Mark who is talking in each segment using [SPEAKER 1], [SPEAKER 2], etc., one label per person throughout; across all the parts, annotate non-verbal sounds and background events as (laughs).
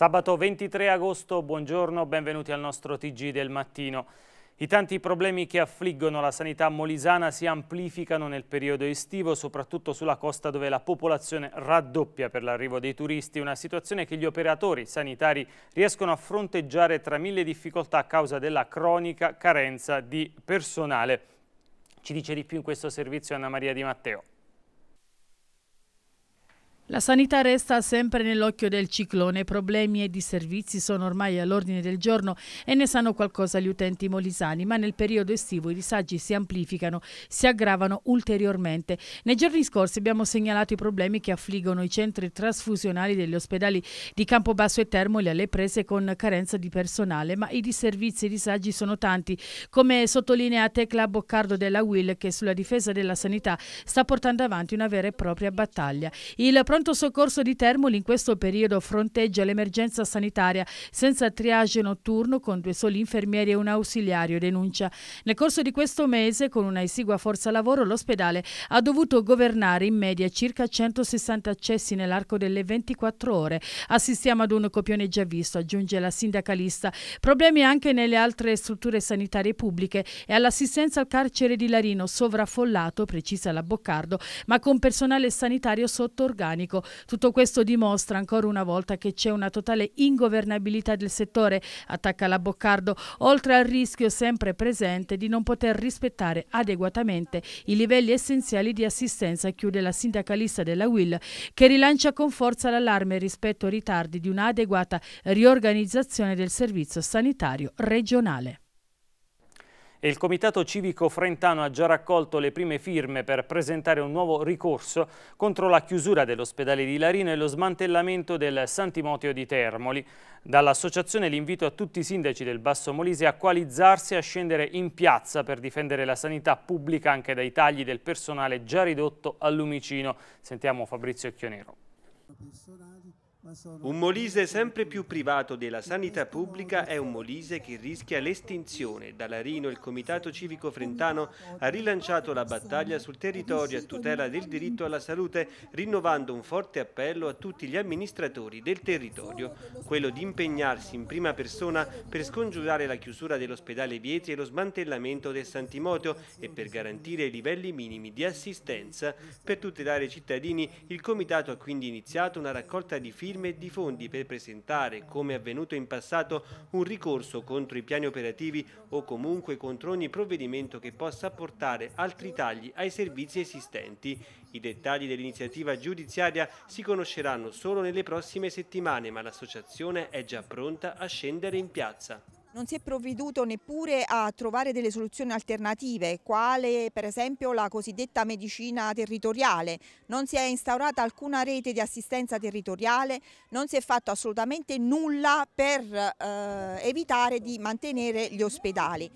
[SPEAKER 1] Sabato 23 agosto, buongiorno, benvenuti al nostro TG del mattino. I tanti problemi che affliggono la sanità molisana si amplificano nel periodo estivo, soprattutto sulla costa dove la popolazione raddoppia per l'arrivo dei turisti, una situazione che gli operatori sanitari riescono a fronteggiare tra mille difficoltà a causa della cronica carenza di personale. Ci dice di più in questo servizio Anna Maria Di Matteo.
[SPEAKER 2] La sanità resta sempre nell'occhio del ciclone, problemi e disservizi sono ormai all'ordine del giorno e ne sanno qualcosa gli utenti molisani, ma nel periodo estivo i disagi si amplificano, si aggravano ulteriormente. Nei giorni scorsi abbiamo segnalato i problemi che affliggono i centri trasfusionali degli ospedali di Campobasso e Termoli alle prese con carenza di personale, ma i disservizi e i disagi sono tanti, come sottolinea Tecla Boccardo della Will che sulla difesa della sanità sta portando avanti una vera e propria battaglia. Il il pronto soccorso di Termoli in questo periodo fronteggia l'emergenza sanitaria senza triage notturno con due soli infermieri e un ausiliario, denuncia. Nel corso di questo mese, con una esigua forza lavoro, l'ospedale ha dovuto governare in media circa 160 accessi nell'arco delle 24 ore. Assistiamo ad un copione già visto, aggiunge la sindacalista. Problemi anche nelle altre strutture sanitarie pubbliche e all'assistenza al carcere di Larino, sovraffollato, precisa la Boccardo, ma con personale sanitario sotto organico pubblico. Tutto questo dimostra ancora una volta che c'è una totale ingovernabilità del settore, attacca la Boccardo, oltre al rischio sempre presente di non poter rispettare adeguatamente i livelli essenziali di assistenza, chiude la sindacalista della Will, che rilancia con forza l'allarme rispetto ai ritardi di un'adeguata riorganizzazione del servizio sanitario regionale
[SPEAKER 1] e il Comitato Civico Frentano ha già raccolto le prime firme per presentare un nuovo ricorso contro la chiusura dell'ospedale di Larino e lo smantellamento del San Timoteo di Termoli. Dall'associazione l'invito a tutti i sindaci del Basso Molise a coalizzarsi e a scendere in piazza per difendere la sanità pubblica anche dai tagli del personale già ridotto al lumicino. Sentiamo Fabrizio Chionero. Un Molise sempre più privato della sanità pubblica è un
[SPEAKER 3] Molise che rischia l'estinzione. Da Larino il Comitato Civico Frentano ha rilanciato la battaglia sul territorio a tutela del diritto alla salute, rinnovando un forte appello a tutti gli amministratori del territorio, quello di impegnarsi in prima persona per scongiurare la chiusura dell'ospedale Vietri e lo smantellamento del Santimoteo e per garantire i livelli minimi di assistenza. Per tutelare i cittadini il Comitato ha quindi iniziato una raccolta di firme firme di fondi per presentare, come avvenuto in passato, un ricorso contro i piani operativi o comunque contro ogni provvedimento che possa portare altri tagli ai servizi esistenti. I dettagli dell'iniziativa giudiziaria si conosceranno solo nelle prossime settimane, ma l'associazione è già pronta a scendere in piazza.
[SPEAKER 4] Non si è provveduto neppure a trovare delle soluzioni alternative, quale per esempio la cosiddetta medicina territoriale. Non si è instaurata alcuna rete di assistenza territoriale, non si è fatto assolutamente nulla per eh, evitare di mantenere gli ospedali.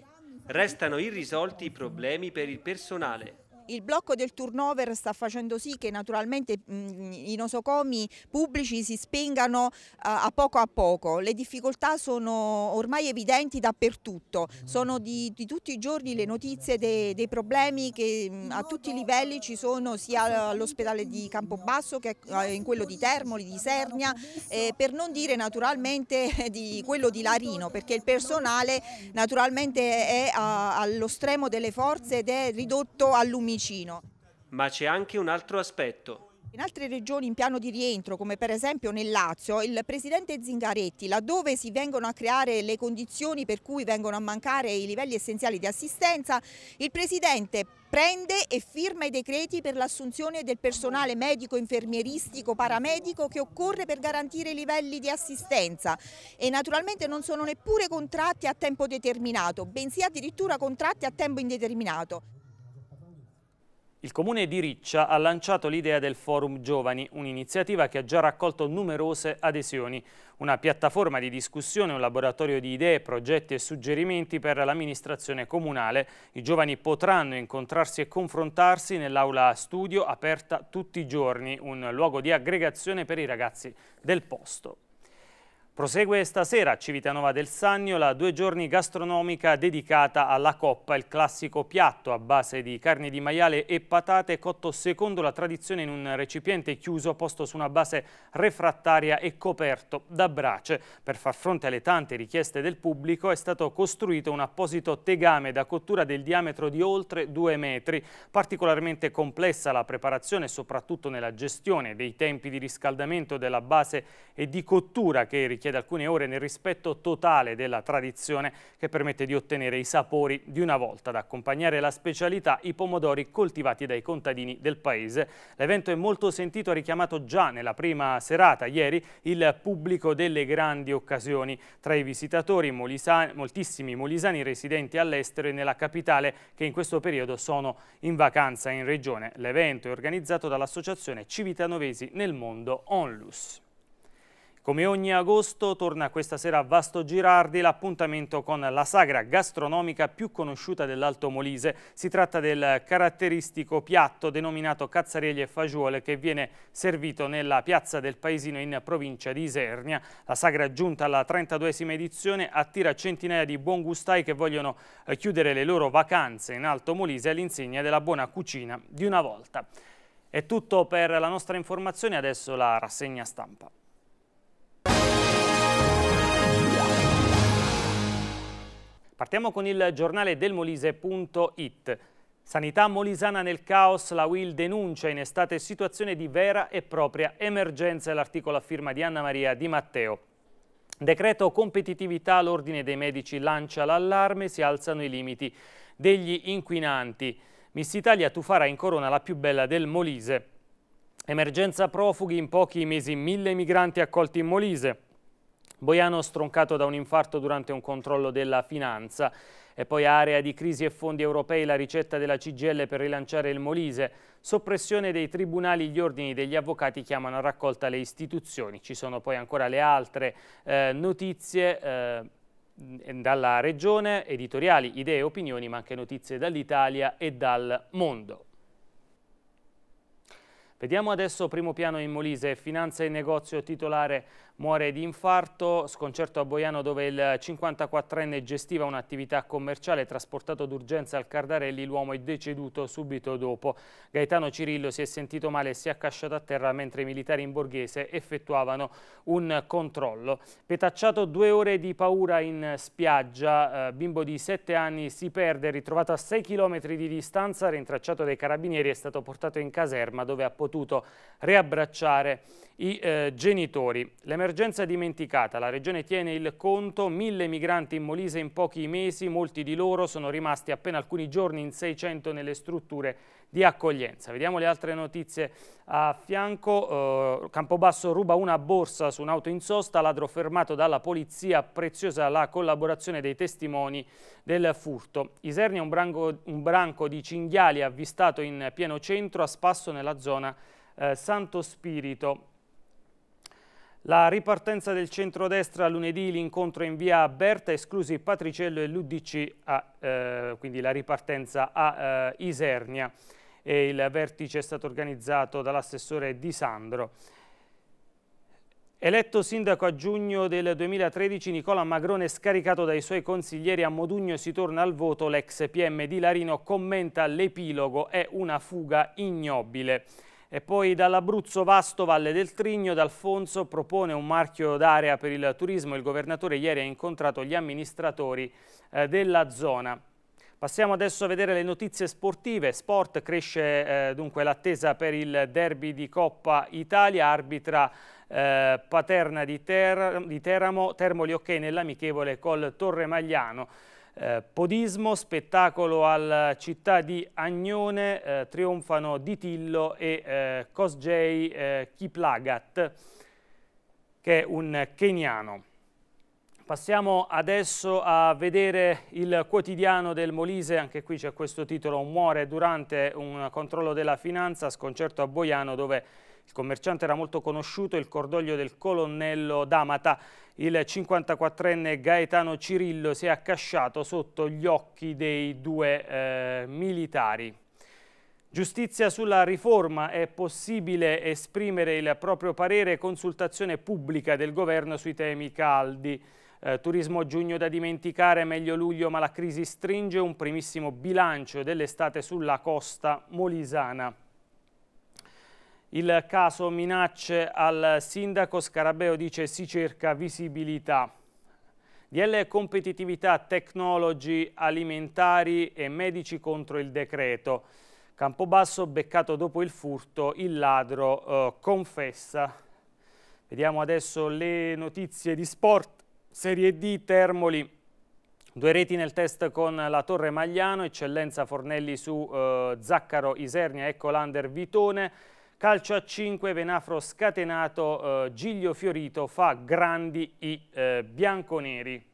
[SPEAKER 3] Restano irrisolti i problemi per il personale.
[SPEAKER 4] Il blocco del turnover sta facendo sì che naturalmente i nosocomi pubblici si spengano eh, a poco a poco, le difficoltà sono ormai evidenti dappertutto, sono di, di tutti i giorni le notizie dei, dei problemi che a tutti i livelli ci sono sia all'ospedale di Campobasso che eh, in quello di Termoli, di Sernia, eh, per non dire naturalmente (laughs) di quello di Larino perché il personale naturalmente è a, eh, allo stremo delle forze ed è ridotto all'umidità Fiumicino.
[SPEAKER 3] Ma c'è anche un altro aspetto.
[SPEAKER 4] In altre regioni in piano di rientro, come per esempio nel Lazio, il presidente Zingaretti, laddove si vengono a creare le condizioni per cui vengono a mancare i livelli essenziali di assistenza, il presidente prende e firma i decreti per l'assunzione del personale medico, infermieristico, paramedico che occorre per garantire i livelli di assistenza e naturalmente non sono neppure contratti a tempo determinato, bensì addirittura contratti a tempo indeterminato.
[SPEAKER 1] Il comune di Riccia ha lanciato l'idea del Forum Giovani, un'iniziativa che ha già raccolto numerose adesioni, una piattaforma di discussione, un laboratorio di idee, progetti e suggerimenti per l'amministrazione comunale. I giovani potranno incontrarsi e confrontarsi nell'aula studio aperta tutti i giorni, un luogo di aggregazione per i ragazzi del posto. Prosegue stasera a Civitanova del Sannio la due giorni gastronomica dedicata alla coppa, il classico piatto a base di carne di maiale e patate cotto secondo la tradizione in un recipiente chiuso posto su una base refrattaria e coperto da brace. Per far fronte alle tante richieste del pubblico è stato costruito un apposito tegame da cottura del diametro di oltre due metri. Particolarmente complessa la preparazione soprattutto nella gestione dei tempi di riscaldamento della base e di cottura che richiedono richiede alcune ore nel rispetto totale della tradizione che permette di ottenere i sapori di una volta, ad accompagnare la specialità i pomodori coltivati dai contadini del paese. L'evento è molto sentito, ha richiamato già nella prima serata ieri il pubblico delle grandi occasioni. Tra i visitatori molisani, moltissimi molisani residenti all'estero e nella capitale che in questo periodo sono in vacanza in regione. L'evento è organizzato dall'associazione Civitanovesi nel mondo Onlus. Come ogni agosto torna questa sera a Vasto Girardi l'appuntamento con la sagra gastronomica più conosciuta dell'Alto Molise. Si tratta del caratteristico piatto denominato cazzarelli e fagiole che viene servito nella piazza del paesino in provincia di Isernia. La sagra giunta alla 32esima edizione attira centinaia di buongustai che vogliono eh, chiudere le loro vacanze in Alto Molise all'insegna della buona cucina di una volta. È tutto per la nostra informazione, adesso la rassegna stampa. Partiamo con il giornale del Molise.it. Sanità molisana nel caos, la Will denuncia in estate situazione di vera e propria emergenza, l'articolo a firma di Anna Maria Di Matteo. Decreto competitività, l'ordine dei medici lancia l'allarme, si alzano i limiti degli inquinanti. Miss Italia Tufara in corona la più bella del Molise. Emergenza profughi, in pochi mesi mille migranti accolti in Molise. Boiano stroncato da un infarto durante un controllo della finanza. E poi area di crisi e fondi europei la ricetta della CGL per rilanciare il Molise. Soppressione dei tribunali, gli ordini degli avvocati chiamano a raccolta le istituzioni. Ci sono poi ancora le altre eh, notizie eh, dalla regione, editoriali, idee e opinioni, ma anche notizie dall'Italia e dal mondo. Vediamo adesso primo piano in Molise, finanza e negozio titolare muore di infarto, sconcerto a Boiano dove il 54enne gestiva un'attività commerciale, trasportato d'urgenza al Cardarelli, l'uomo è deceduto subito dopo. Gaetano Cirillo si è sentito male e si è accasciato a terra mentre i militari in borghese effettuavano un controllo. Petacciato due ore di paura in spiaggia, eh, bimbo di 7 anni si perde, ritrovato a 6 km di distanza, rintracciato dai carabinieri è stato portato in caserma dove ha potuto riabbracciare i eh, genitori. Le Emergenza dimenticata, la regione tiene il conto, mille migranti in Molise in pochi mesi, molti di loro sono rimasti appena alcuni giorni in 600 nelle strutture di accoglienza. Vediamo le altre notizie a fianco, uh, Campobasso ruba una borsa su un'auto in sosta, ladro fermato dalla polizia, preziosa la collaborazione dei testimoni del furto. Isernia un branco, un branco di cinghiali avvistato in pieno centro a spasso nella zona uh, Santo Spirito. La ripartenza del centrodestra lunedì, l'incontro in via Berta, esclusi Patriciello e l'Udc, eh, quindi la ripartenza a eh, Isernia. E il vertice è stato organizzato dall'assessore Di Sandro. Eletto sindaco a giugno del 2013, Nicola Magrone, scaricato dai suoi consiglieri a Modugno, si torna al voto. L'ex PM di Larino commenta l'epilogo è una fuga ignobile. E poi dall'Abruzzo Vasto Valle del Trigno, D'Alfonso propone un marchio d'area per il turismo. Il governatore ieri ha incontrato gli amministratori eh, della zona. Passiamo adesso a vedere le notizie sportive. Sport cresce eh, dunque l'attesa per il derby di Coppa Italia, arbitra eh, Paterna di, Ter di Teramo, Termoli ok nell'amichevole col Torre Magliano. Eh, podismo, spettacolo al Città di Agnone, eh, trionfano Tillo e eh, Cosjay eh, Kiplagat, che è un keniano. Passiamo adesso a vedere il quotidiano del Molise, anche qui c'è questo titolo, muore durante un controllo della finanza, sconcerto a Boiano dove il commerciante era molto conosciuto, il cordoglio del colonnello D'Amata. Il 54enne Gaetano Cirillo si è accasciato sotto gli occhi dei due eh, militari. Giustizia sulla riforma, è possibile esprimere il proprio parere, consultazione pubblica del governo sui temi caldi. Eh, turismo giugno da dimenticare, meglio luglio, ma la crisi stringe un primissimo bilancio dell'estate sulla costa molisana. Il caso minacce al sindaco Scarabeo dice si cerca visibilità. DL competitività tecnologi alimentari e medici contro il decreto. Campobasso beccato dopo il furto, il ladro eh, confessa. Vediamo adesso le notizie di sport. Serie D Termoli. Due reti nel test con la Torre Magliano, eccellenza Fornelli su eh, Zaccaro Isernia e Colander Vitone. Calcio a 5, Venafro scatenato, eh, Giglio Fiorito fa grandi i eh, bianconeri.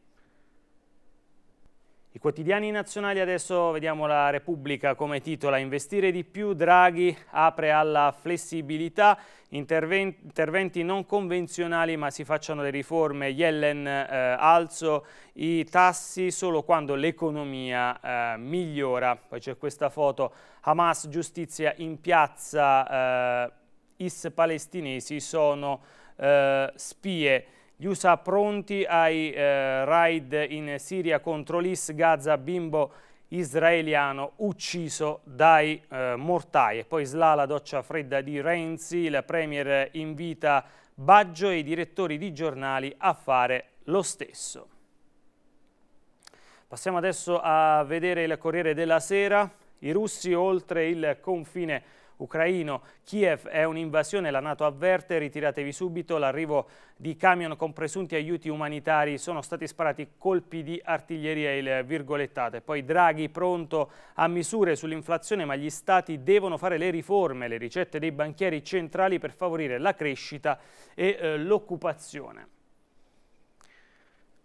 [SPEAKER 1] I quotidiani nazionali adesso vediamo la Repubblica come titola Investire di più, Draghi apre alla flessibilità, interventi, non convenzionali ma si facciano le riforme, Yellen eh, alzo i tassi solo quando l'economia eh, migliora. Poi c'è questa foto Hamas giustizia in piazza, eh, is palestinesi sono eh, spie. Gli USA pronti ai eh, raid in Siria contro l'IS, Gaza, bimbo israeliano ucciso dai eh, mortai. E poi slà la doccia fredda di Renzi, il Premier invita Baggio e i direttori di giornali a fare lo stesso. Passiamo adesso a vedere il Corriere della Sera. I russi oltre il confine ucraino. Kiev è un'invasione, la Nato avverte, ritiratevi subito, l'arrivo di camion con presunti aiuti umanitari, sono stati sparati colpi di artiglieria il virgolettate. Poi Draghi pronto a misure sull'inflazione, ma gli stati devono fare le riforme, le ricette dei banchieri centrali per favorire la crescita e eh, l'occupazione.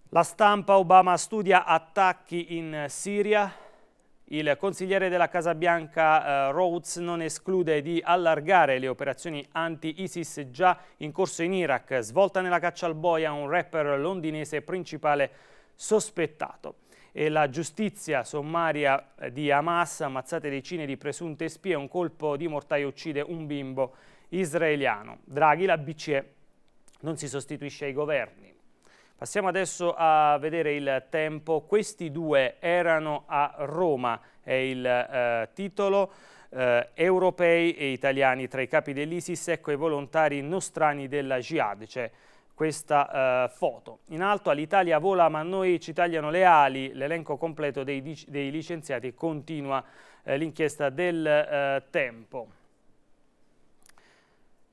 [SPEAKER 1] La stampa Obama studia attacchi in Siria, il consigliere della Casa Bianca eh, Rhodes non esclude di allargare le operazioni anti-ISIS già in corso in Iraq, svolta nella caccia al boia un rapper londinese principale sospettato. E la giustizia sommaria eh, di Hamas, ammazzate decine di presunte spie, un colpo di mortaio uccide un bimbo israeliano. Draghi, la BCE non si sostituisce ai governi. Passiamo adesso a vedere il tempo. Questi due erano a Roma, è il eh, titolo. Eh, europei e italiani tra i capi dell'ISIS, ecco i volontari nostrani della Jihad. C'è questa eh, foto. In alto all'Italia vola ma noi ci tagliano le ali, l'elenco completo dei, dei, licenziati continua eh, l'inchiesta del eh, tempo.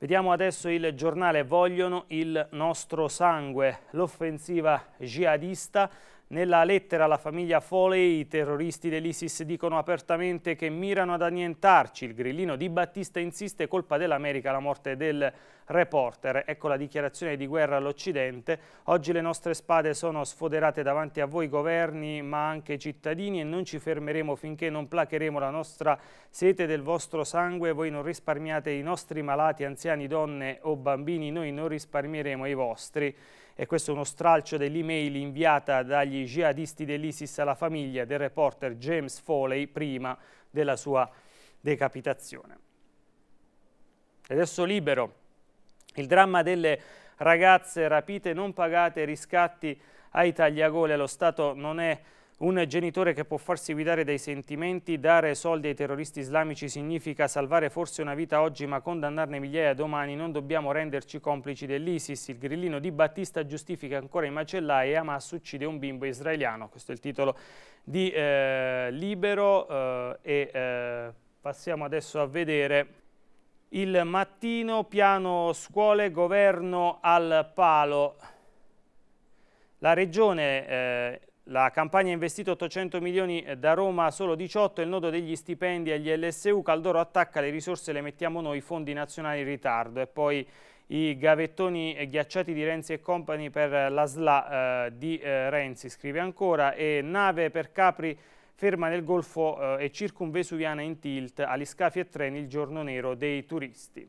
[SPEAKER 1] Vediamo adesso il giornale Vogliono il nostro sangue, l'offensiva jihadista nella lettera alla famiglia Foley i terroristi dell'ISIS dicono apertamente che mirano ad annientarci. Il grillino di Battista insiste colpa dell'America la morte del reporter. Ecco la dichiarazione di guerra all'Occidente. Oggi le nostre spade sono sfoderate davanti a voi governi ma anche cittadini e non ci fermeremo finché non placheremo la nostra sete del vostro sangue. Voi non risparmiate i nostri malati, anziani, donne o bambini. Noi non risparmieremo i vostri. E questo è uno stralcio dell'email inviata dagli jihadisti dell'ISIS alla famiglia del reporter James Foley prima della sua decapitazione. E adesso libero. Il dramma delle ragazze rapite non pagate riscatti ai tagliagole. Lo Stato non è un genitore che può farsi guidare dai sentimenti, dare soldi ai terroristi islamici significa salvare forse una vita oggi ma condannarne migliaia domani, non dobbiamo renderci complici dell'ISIS. Il grillino di Battista giustifica ancora i macellai e Hamas uccide un bimbo israeliano. Questo è il titolo di eh, Libero eh, e eh, passiamo adesso a vedere il mattino, piano scuole, governo al palo. La regione eh, la campagna ha investito 800 milioni da Roma, solo 18 il nodo degli stipendi agli LSU. Caldoro attacca le risorse, le mettiamo noi, i fondi nazionali in ritardo. E poi i gavettoni ghiacciati di Renzi e Company per la SLA eh, di eh, Renzi, scrive ancora, e nave per Capri ferma nel Golfo eh, e circumvesuviana in tilt agli scafi e treni il giorno nero dei turisti.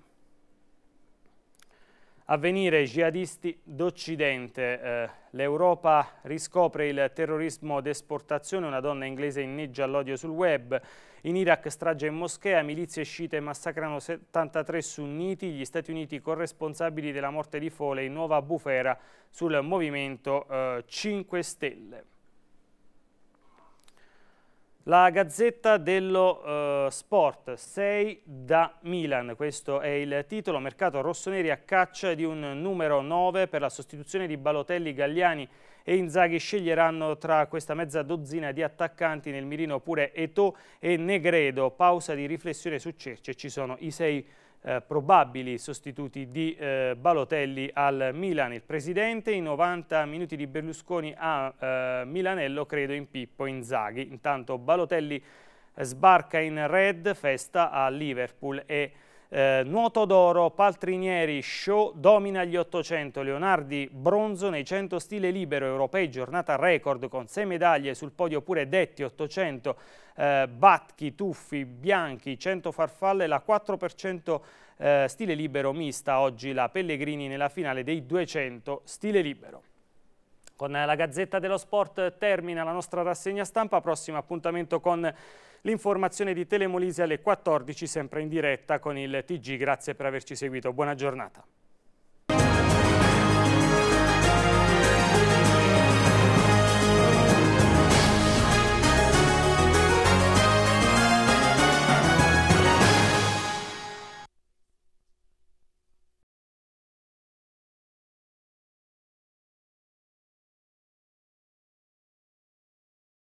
[SPEAKER 1] Avvenire jihadisti d'Occidente. Eh, L'Europa riscopre il terrorismo d'esportazione, una donna inglese inneggia l'odio sul web. In Iraq strage in moschea, milizie sciite massacrano 73 sunniti, gli Stati Uniti corresponsabili della morte di Foley, nuova bufera sul movimento eh, 5 Stelle. La Gazzetta dello eh, Sport, 6 da Milan, questo è il titolo, mercato rossoneri a caccia di un numero 9 per la sostituzione di Balotelli, Gagliani e Inzaghi sceglieranno tra questa mezza dozzina di attaccanti nel mirino pure Eto e Negredo, pausa di riflessione su Cerce, ci sono i sei eh, probabili sostituti di eh, Balotelli al Milan. Il presidente i 90 minuti di Berlusconi a eh, Milanello credo in Pippo Inzaghi. Intanto Balotelli eh, sbarca in red, festa a Liverpool e eh, nuoto d'oro, Paltrinieri, show, domina gli 800, Leonardi, bronzo nei 100 stile libero europei, giornata record con 6 medaglie sul podio pure Detti 800, eh, Batchi, Tuffi, Bianchi, 100 Farfalle, la 4% eh, stile libero mista, oggi la Pellegrini nella finale dei 200 stile libero. Con la Gazzetta dello Sport termina la nostra rassegna stampa, prossimo appuntamento con l'informazione di Telemolise alle 14, sempre in diretta con il TG. Grazie per averci seguito, buona giornata.